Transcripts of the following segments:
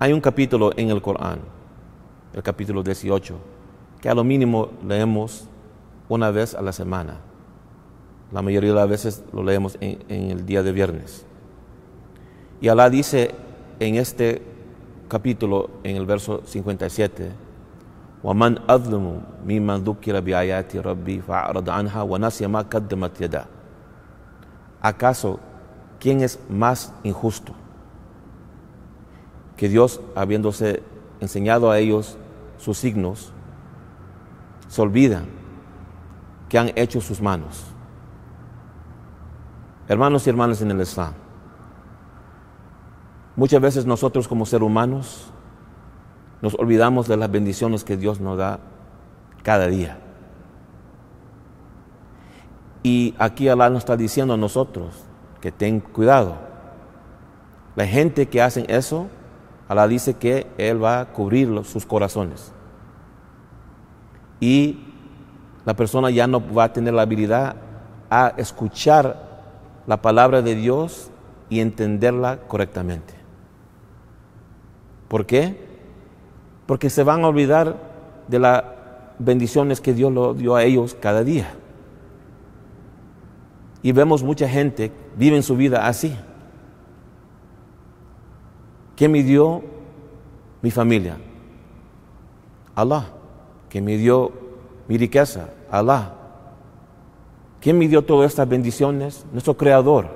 Hay un capítulo en el Corán, el capítulo 18, que a lo mínimo leemos una vez a la semana. La mayoría de las veces lo leemos en, el día de viernes. Y Alá dice en este capítulo, en el verso 57, وَمَنْ ¿Acaso quién es más injusto? que Dios, habiéndose enseñado a ellos sus signos, se olvida que han hecho sus manos. Hermanos y hermanas en el Islam, muchas veces nosotros como seres humanos nos olvidamos de las bendiciones que Dios nos da cada día. Y aquí Alá nos está diciendo a nosotros que ten cuidado. La gente que hace eso Alá dice que Él va a cubrir sus corazones. Y la persona ya no va a tener la habilidad a escuchar la palabra de Dios y entenderla correctamente. ¿Por qué? Porque se van a olvidar de las bendiciones que Dios lo dio a ellos cada día. Y vemos mucha gente vive en su vida así. ¿Quién me dio mi familia? Allah. ¿Quién me dio mi riqueza? Allah. ¿Quién me dio todas estas bendiciones? Nuestro Creador.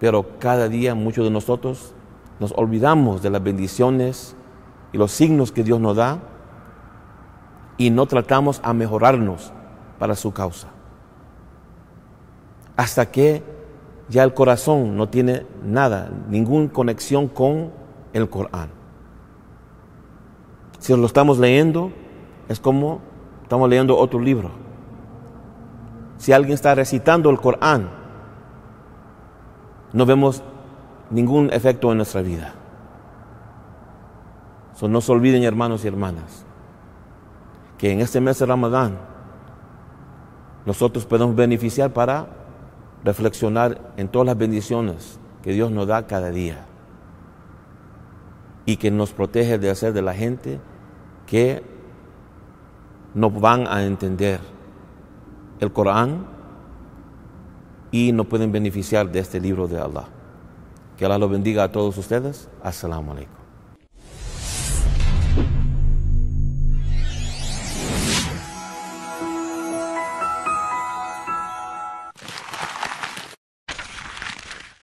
Pero cada día muchos de nosotros nos olvidamos de las bendiciones y los signos que Dios nos da y no tratamos a mejorarnos para su causa. Hasta que ya el corazón no tiene nada, ninguna conexión con el Corán. Si lo estamos leyendo, es como estamos leyendo otro libro. Si alguien está recitando el Corán, no vemos ningún efecto en nuestra vida. no se olviden, hermanos y hermanas, que en este mes de Ramadán nosotros podemos beneficiar para reflexionar en todas las bendiciones que Dios nos da cada día y que nos protege de hacer de la gente que no van a entender el Corán y no pueden beneficiar de este libro de Allah. Que Allah lo bendiga a todos ustedes. Assalamu alaikum.